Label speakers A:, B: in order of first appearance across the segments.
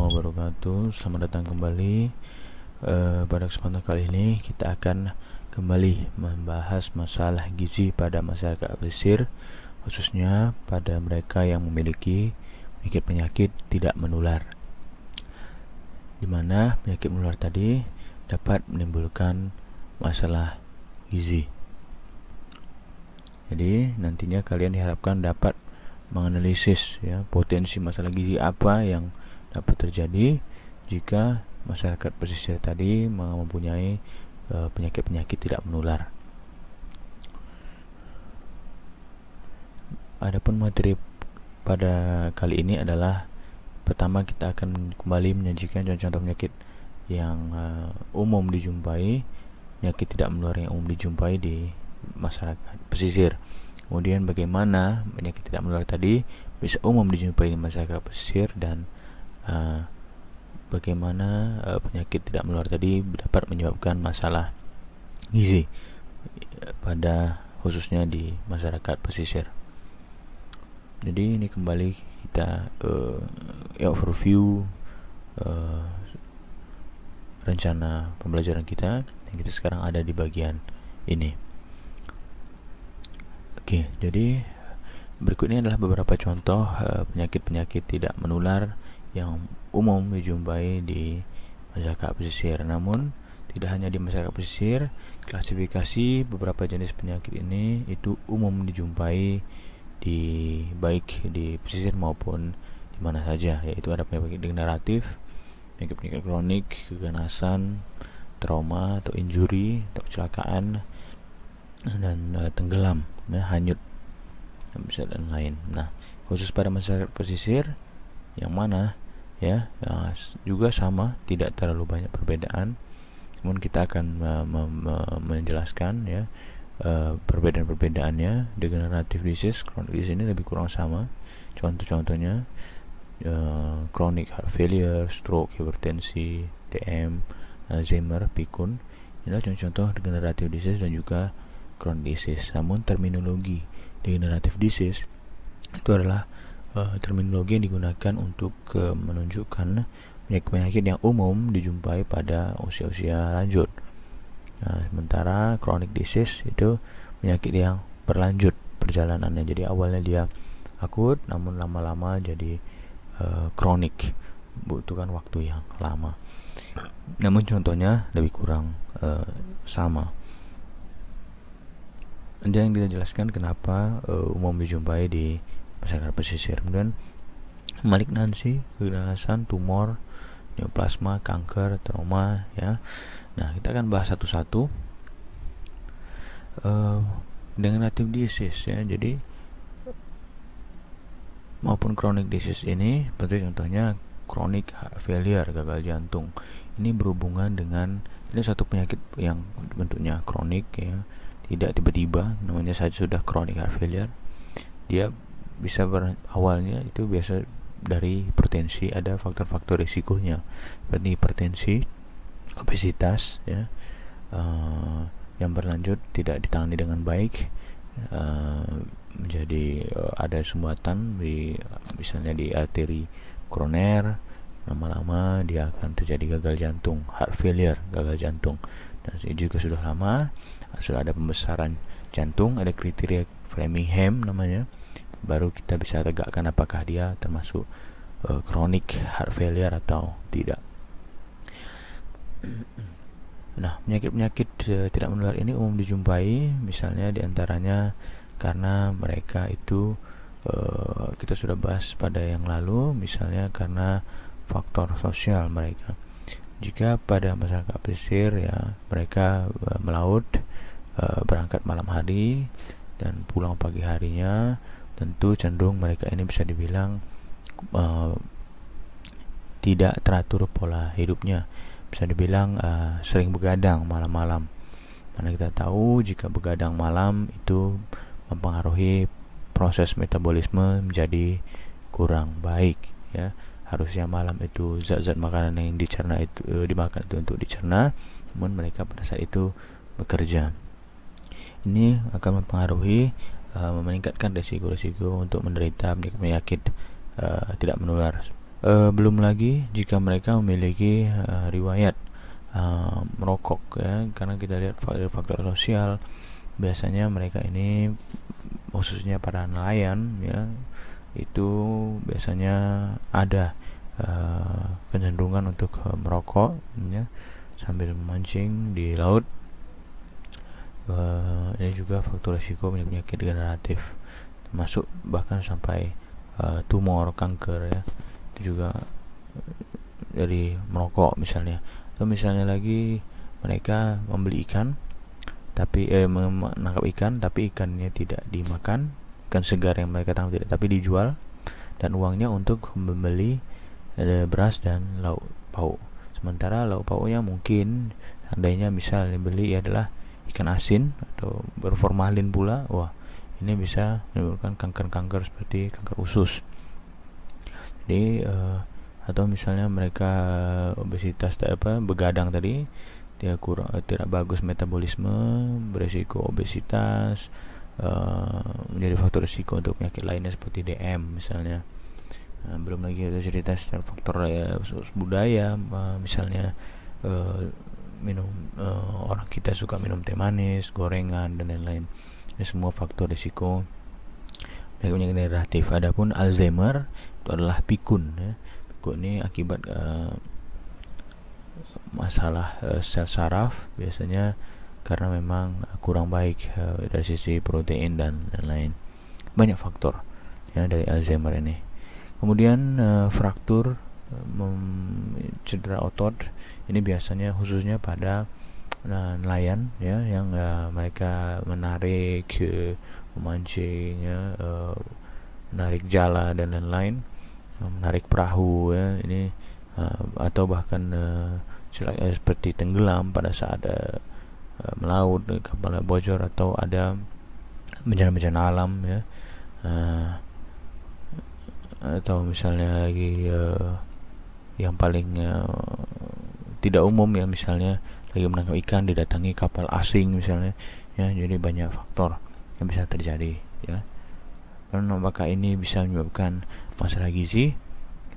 A: warahmatullahi wabarakatuh Selamat datang kembali e, Pada kesempatan kali ini kita akan kembali membahas masalah gizi pada masyarakat Mesir Khususnya pada mereka yang memiliki penyakit penyakit tidak menular Dimana penyakit menular tadi dapat menimbulkan masalah gizi Jadi nantinya kalian diharapkan dapat menganalisis ya potensi masalah gizi apa yang dapat terjadi jika masyarakat pesisir tadi mempunyai eh, penyakit-penyakit tidak menular. Adapun materi pada kali ini adalah pertama kita akan kembali menyajikan contoh-contoh penyakit yang uh, umum dijumpai, penyakit tidak menular yang umum dijumpai di masyarakat pesisir. Kemudian bagaimana penyakit tidak menular tadi bisa umum dijumpai di masyarakat pesisir dan Eh, bagaimana uh, penyakit tidak menular tadi dapat menyebabkan masalah gizi eh, pada khususnya di masyarakat pesisir. Jadi ini kembali kita uh, overview uh, rencana pembelajaran kita yang kita sekarang ada di bagian ini. Oke, jadi berikut ini adalah beberapa contoh penyakit-penyakit uh, penyakit -penyakit tidak menular yang umum dijumpai di masyarakat pesisir. Namun, tidak hanya di masyarakat pesisir, klasifikasi beberapa jenis penyakit ini itu umum dijumpai di baik di pesisir maupun di mana saja, yaitu ada penyakit degeneratif, penyakit-penyakit kronik, keganasan, trauma atau injury, atau kecelakaan dan uh, tenggelam, ya, hanyut, dan lain lain. Nah, khusus pada masyarakat pesisir, yang mana ya, ya juga sama tidak terlalu banyak perbedaan namun kita akan menjelaskan ya uh, perbedaan-perbedaannya degenerative disease chronic disease ini lebih kurang sama contoh-contohnya uh, chronic heart failure stroke hipertensi DM Alzheimer pikun inilah contoh-contoh degenerative disease dan juga chronic disease namun terminologi degenerative disease itu adalah uh, terminologi yang digunakan untuk uh, menunjukkan penyakit-penyakit yang umum dijumpai pada usia-usia lanjut. Nah, sementara chronic disease itu penyakit yang berlanjut perjalanannya. Jadi awalnya dia akut, namun lama-lama jadi uh, eh, kronik, butuhkan waktu yang lama. Namun contohnya lebih kurang uh, sama. Dan yang tidak jelaskan kenapa uh, umum dijumpai di masyarakat pesisir kemudian malignansi keganasan tumor neoplasma kanker trauma ya nah kita akan bahas satu-satu uh, eh, degenerative disease ya jadi maupun chronic disease ini seperti contohnya chronic failure gagal jantung ini berhubungan dengan ini satu penyakit yang bentuknya kronik ya tidak tiba-tiba namanya saja sudah kronik heart failure dia bisa awalnya itu biasa dari hipertensi ada faktor-faktor risikonya seperti hipertensi obesitas ya uh, yang berlanjut tidak ditangani dengan baik uh, menjadi uh, ada sumbatan di misalnya di arteri koroner lama-lama dia akan terjadi gagal jantung heart failure gagal jantung dan juga sudah lama sudah ada pembesaran jantung ada kriteria Framingham namanya baru kita bisa tegakkan apakah dia termasuk uh, eh, kronik heart failure atau tidak. Nah, penyakit-penyakit uh, tidak menular ini umum dijumpai, misalnya diantaranya karena mereka itu uh, kita sudah bahas pada yang lalu, misalnya karena faktor sosial mereka. Jika pada masyarakat pesisir ya mereka uh, melaut, berangkat malam hari dan pulang pagi harinya tentu cenderung mereka ini bisa dibilang uh, tidak teratur pola hidupnya bisa dibilang uh, sering begadang malam-malam mana kita tahu jika begadang malam itu mempengaruhi proses metabolisme menjadi kurang baik ya harusnya malam itu zat-zat makanan yang dicerna itu uh, dimakan itu untuk dicerna namun mereka pada saat itu bekerja ini akan mempengaruhi uh, meningkatkan risiko-risiko untuk menderita penyakit uh, tidak menular. Uh, belum lagi jika mereka memiliki uh, riwayat uh, merokok ya, karena kita lihat faktor-faktor sosial biasanya mereka ini khususnya para nelayan ya itu biasanya ada uh, kecenderungan untuk uh, merokok ya sambil memancing di laut uh, ini juga faktor risiko penyakit degeneratif termasuk bahkan sampai uh, tumor kanker ya itu juga eh, dari merokok misalnya atau misalnya lagi mereka membeli ikan tapi eh menangkap ikan tapi ikannya tidak dimakan ikan segar yang mereka tangkap tidak tapi dijual dan uangnya untuk membeli eh, beras dan lauk pauk sementara lauk pauknya mungkin andainya misalnya dibeli adalah ikan asin atau berformalin pula wah ini bisa menimbulkan kanker-kanker seperti kanker usus jadi uh, atau misalnya mereka obesitas tak apa begadang tadi dia kurang eh, tidak bagus metabolisme berisiko obesitas uh, menjadi faktor risiko untuk penyakit lainnya seperti DM misalnya uh, belum lagi ada cerita faktor ya, budaya uh, misalnya minum uh, orang kita suka minum teh manis gorengan dan lain-lain ini semua faktor risiko penyakit degeneratif adapun Alzheimer itu adalah pikun ya. pikun ini akibat uh, masalah uh, sel saraf biasanya karena memang kurang baik uh, dari sisi protein dan lain-lain banyak faktor ya dari Alzheimer ini kemudian uh, fraktur cedera otot ini biasanya khususnya pada nah, nelayan ya yang uh, mereka menarik uh, memancing ya, uh, menarik jala dan lain-lain menarik perahu ya ini uh, atau bahkan uh, seperti tenggelam pada saat uh, melaut kapal bocor atau ada bencana-bencana alam ya uh, atau misalnya lagi uh, yang paling uh, tidak umum ya misalnya lagi menangkap ikan didatangi kapal asing misalnya ya jadi banyak faktor yang bisa terjadi ya karena maka ini bisa menyebabkan masalah gizi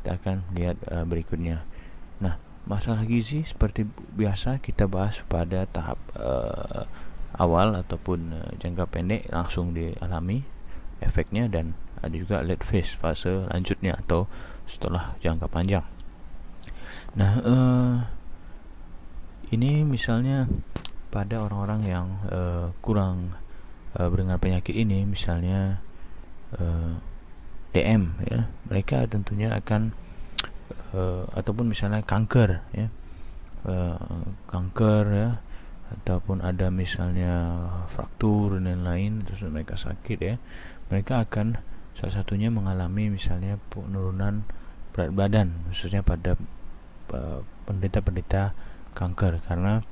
A: kita akan lihat uh, berikutnya nah masalah gizi seperti biasa kita bahas pada tahap uh, awal ataupun uh, jangka pendek langsung dialami efeknya dan ada juga late phase fase lanjutnya atau setelah jangka panjang Nah, uh, ini misalnya pada orang-orang yang uh, kurang uh, berdengar penyakit ini, misalnya uh, DM, ya, mereka tentunya akan uh, ataupun misalnya kanker, ya, uh, kanker, ya, ataupun ada misalnya fraktur dan lain-lain, terus mereka sakit, ya, mereka akan salah satunya mengalami misalnya penurunan berat badan, khususnya pada Eh, pendeta-pendeta kanker karena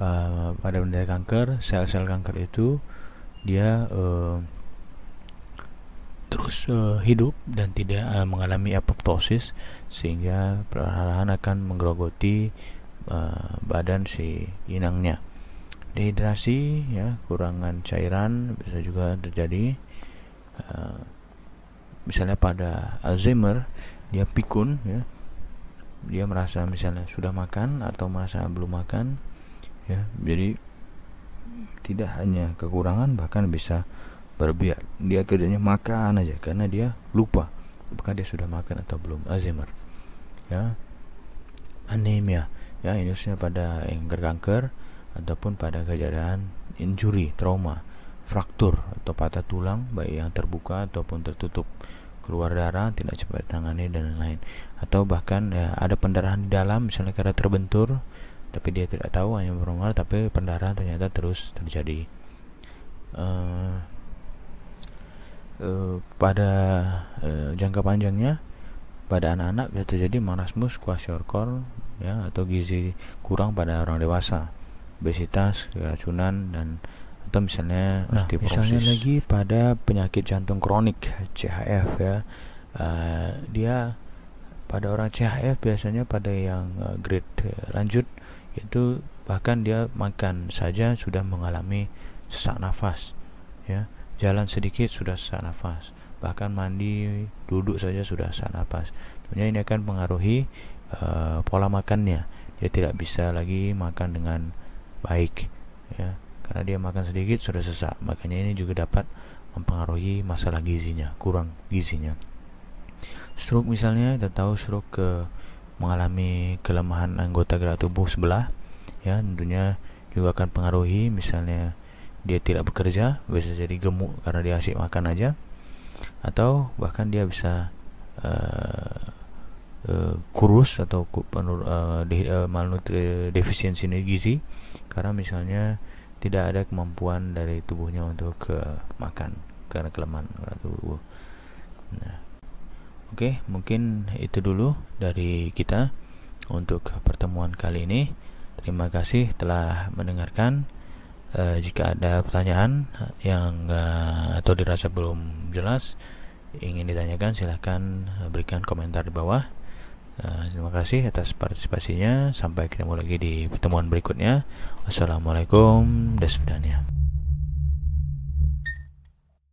A: uh, eh, pada pendeta kanker sel-sel kanker itu dia uh, terus uh, hidup dan tidak uh, mengalami apoptosis sehingga perlahan-lahan akan menggerogoti uh, badan si inangnya dehidrasi ya kurangan cairan bisa juga terjadi uh, misalnya pada Alzheimer dia pikun ya dia merasa misalnya sudah makan atau merasa belum makan ya jadi tidak hanya kekurangan bahkan bisa berbiak dia kerjanya makan aja karena dia lupa apakah dia sudah makan atau belum Alzheimer ya anemia ya ini khususnya pada yang kanker ataupun pada kejadian injury trauma fraktur atau patah tulang baik yang terbuka ataupun tertutup keluar darah tidak cepat ditangani dan lain-lain atau bahkan ya, ada pendarahan di dalam misalnya karena terbentur tapi dia tidak tahu hanya berumur tapi pendarahan ternyata terus terjadi uh, uh, pada uh, jangka panjangnya pada anak-anak bisa terjadi marasmus kwashiorkor ya atau gizi kurang pada orang dewasa obesitas keracunan dan atau misalnya nah, eh, misalnya lagi pada penyakit jantung kronik CHF ya uh, dia pada orang CHF biasanya pada yang eh, grade lanjut itu bahkan dia makan saja sudah mengalami sesak nafas ya jalan sedikit sudah sesak nafas bahkan mandi duduk saja sudah sesak nafas tentunya ini akan mengaruhi uh, pola makannya dia tidak bisa lagi makan dengan baik ya karena dia makan sedikit sudah sesak, makanya ini juga dapat mempengaruhi masalah gizinya, kurang gizinya. Stroke misalnya, kita tahu stroke ke mengalami kelemahan anggota gerak tubuh sebelah, ya tentunya juga akan pengaruhi misalnya dia tidak bekerja, bisa jadi gemuk karena dia asyik makan aja, atau bahkan dia bisa uh, uh, kurus atau uh, eh, uh, malnutri, defisiensi gizi karena misalnya tidak ada kemampuan dari tubuhnya untuk ke makan karena kelemahan orat tubuh. Nah, oke, okay, mungkin itu dulu dari kita untuk pertemuan kali ini. Terima kasih telah mendengarkan. E, jika ada pertanyaan yang uh, atau dirasa belum jelas ingin ditanyakan, silahkan berikan komentar di bawah. Nah, terima kasih atas partisipasinya. Sampai ketemu lagi di pertemuan berikutnya. Wassalamualaikum. Dasvidania.